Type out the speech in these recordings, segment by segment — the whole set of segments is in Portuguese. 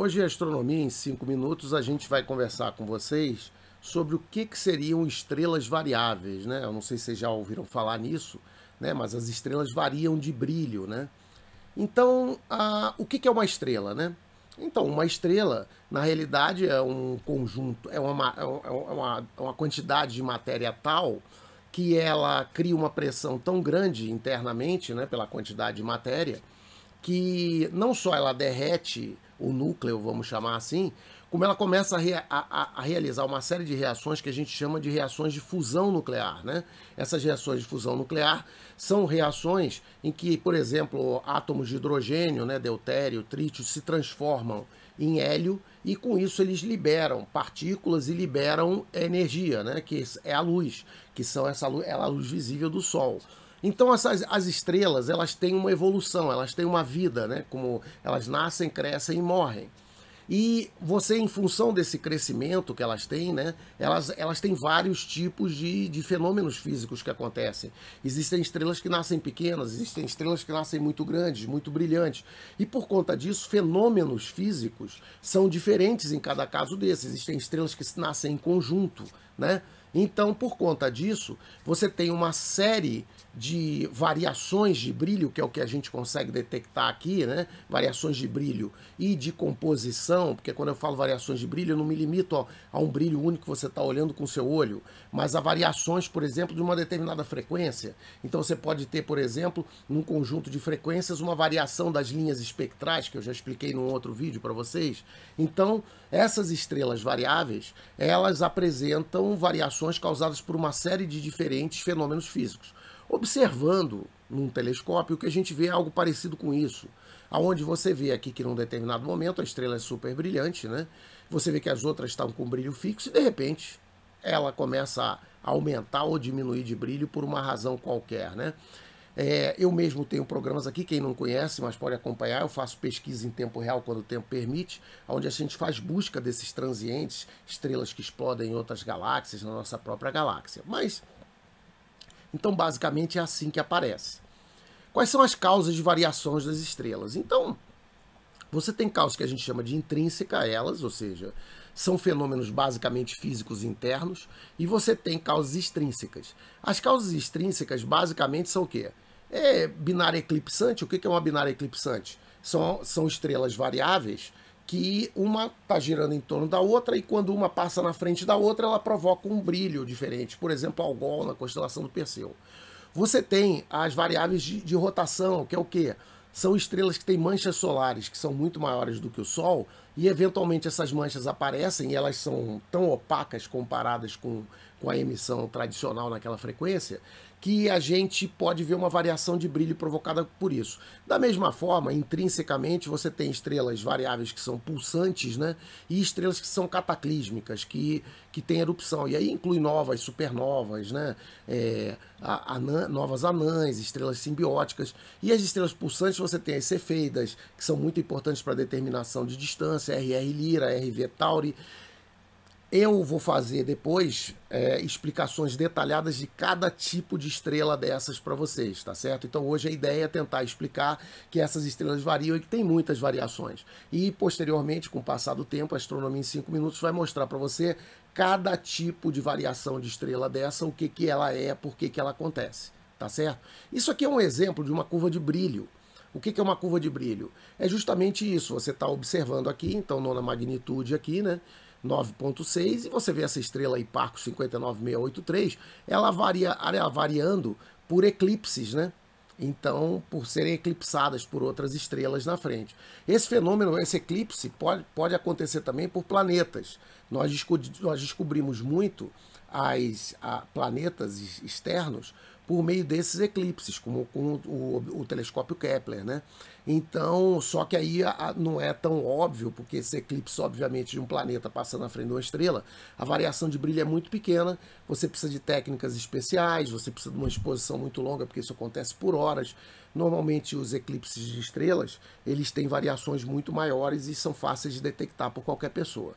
Hoje em é Astronomia, em 5 minutos, a gente vai conversar com vocês sobre o que, que seriam estrelas variáveis, né? Eu não sei se vocês já ouviram falar nisso, né? Mas as estrelas variam de brilho, né? Então, a, o que, que é uma estrela, né? Então, uma estrela, na realidade, é um conjunto, é uma, é, é, é uma, é uma quantidade de matéria tal que ela cria uma pressão tão grande internamente, né, pela quantidade de matéria, que não só ela derrete o núcleo, vamos chamar assim, como ela começa a, rea a, a, realizar uma série de reações que a gente chama de reações de fusão nuclear. Né? Essas reações de fusão nuclear são reações em que, por exemplo, átomos de hidrogênio, né, deutério, trítio, se transformam em hélio e com isso eles liberam partículas e liberam energia, né, que é a luz, que são essa luz, é a luz visível do Sol. Então essas, as estrelas elas têm uma evolução, elas têm uma vida, né? Como elas nascem, crescem e morrem. E você, em função desse crescimento que elas têm, né, elas, elas têm vários tipos de, de fenômenos físicos que acontecem. Existem estrelas que nascem pequenas, existem estrelas que nascem muito grandes, muito brilhantes. E por conta disso, fenômenos físicos são diferentes em cada caso desses. Existem estrelas que nascem em conjunto, né? Então, por conta disso, você tem uma série de variações de brilho, que é o que a gente consegue detectar aqui, né? Variações de brilho e de composição, porque quando eu falo variações de brilho, eu não me limito a, a um brilho único que você está olhando com o seu olho, mas a variações, por exemplo, de uma determinada frequência. Então você pode ter, por exemplo, num conjunto de frequências, uma variação das linhas espectrais, que eu já expliquei num outro vídeo para vocês. Então, essas estrelas variáveis, elas apresentam variações causadas por uma série de diferentes fenômenos físicos. Observando num telescópio, o que a gente vê é algo parecido com isso, aonde você vê aqui que num determinado momento a estrela é super brilhante, né? Você vê que as outras estão com brilho fixo e de repente ela começa a aumentar ou diminuir de brilho por uma razão qualquer, né? É, eu mesmo tenho programas aqui, quem não conhece, mas pode acompanhar. Eu faço pesquisa em tempo real, quando o tempo permite, onde a gente faz busca desses transientes, estrelas que explodem em outras galáxias, na nossa própria galáxia. Mas, então, basicamente é assim que aparece. Quais são as causas de variações das estrelas? Então, você tem causas que a gente chama de intrínseca a elas, ou seja, são fenômenos basicamente físicos internos, e você tem causas extrínsecas. As causas extrínsecas basicamente são o quê? É binária eclipsante. O que é uma binária eclipsante? São, são estrelas variáveis que uma está girando em torno da outra e quando uma passa na frente da outra, ela provoca um brilho diferente. Por exemplo, Algol na constelação do Perseu. Você tem as variáveis de, de rotação, que é o quê? são estrelas que têm manchas solares que são muito maiores do que o Sol, e eventualmente essas manchas aparecem e elas são tão opacas comparadas com, com a emissão tradicional naquela frequência, que a gente pode ver uma variação de brilho provocada por isso. Da mesma forma, intrinsecamente, você tem estrelas variáveis que são pulsantes, né? E estrelas que são cataclísmicas, que, que têm erupção. E aí inclui novas, supernovas, né? É, anã, novas anãs, estrelas simbióticas. E as estrelas pulsantes você tem as cefeidas, que são muito importantes para determinação de distância, RR Lira, RV Tauri. Eu vou fazer depois é, explicações detalhadas de cada tipo de estrela dessas para vocês, tá certo? Então hoje a ideia é tentar explicar que essas estrelas variam e que tem muitas variações. E posteriormente, com o passar do tempo, a Astronomia em 5 Minutos vai mostrar para você cada tipo de variação de estrela dessa, o que, que ela é, por que, que ela acontece, tá certo? Isso aqui é um exemplo de uma curva de brilho. O que é uma curva de brilho? É justamente isso, você está observando aqui, então nona magnitude aqui, né? 9.6 e você vê essa estrela aí, Parco 59683, ela varia, ela variando por eclipses, né? Então, por serem eclipsadas por outras estrelas na frente. Esse fenômeno, esse eclipse, pode, pode acontecer também por planetas. Nós, nós descobrimos muito as a, planetas externos por meio desses eclipses, como com o, o telescópio Kepler, né? Então, só que aí a, não é tão óbvio, porque esse eclipse, obviamente, de um planeta passando na frente de uma estrela, a variação de brilho é muito pequena, você precisa de técnicas especiais, você precisa de uma exposição muito longa, porque isso acontece por horas. Normalmente, os eclipses de estrelas, eles têm variações muito maiores e são fáceis de detectar por qualquer pessoa.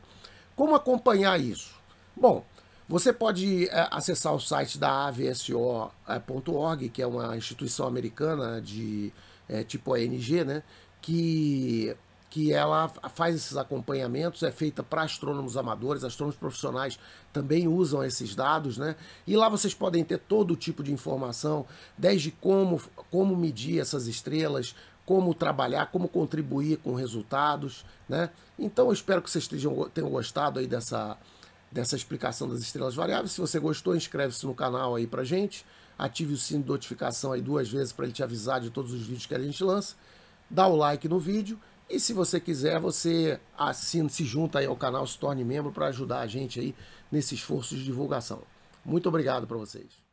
Como acompanhar isso? Bom, você pode é, acessar o site da avso.org, que é uma instituição americana de é, tipo ONG, né? Que, que ela faz esses acompanhamentos, é feita para astrônomos amadores, astrônomos profissionais também usam esses dados, né? E lá vocês podem ter todo tipo de informação, desde como, como medir essas estrelas, como trabalhar, como contribuir com resultados, né? Então eu espero que vocês tenham gostado aí dessa dessa explicação das estrelas variáveis. Se você gostou, inscreve-se no canal aí pra gente, ative o sino de notificação aí duas vezes para ele te avisar de todos os vídeos que a gente lança, dá o like no vídeo e se você quiser, você assina, se junta aí ao canal, se torne membro para ajudar a gente aí nesse esforço de divulgação. Muito obrigado para vocês.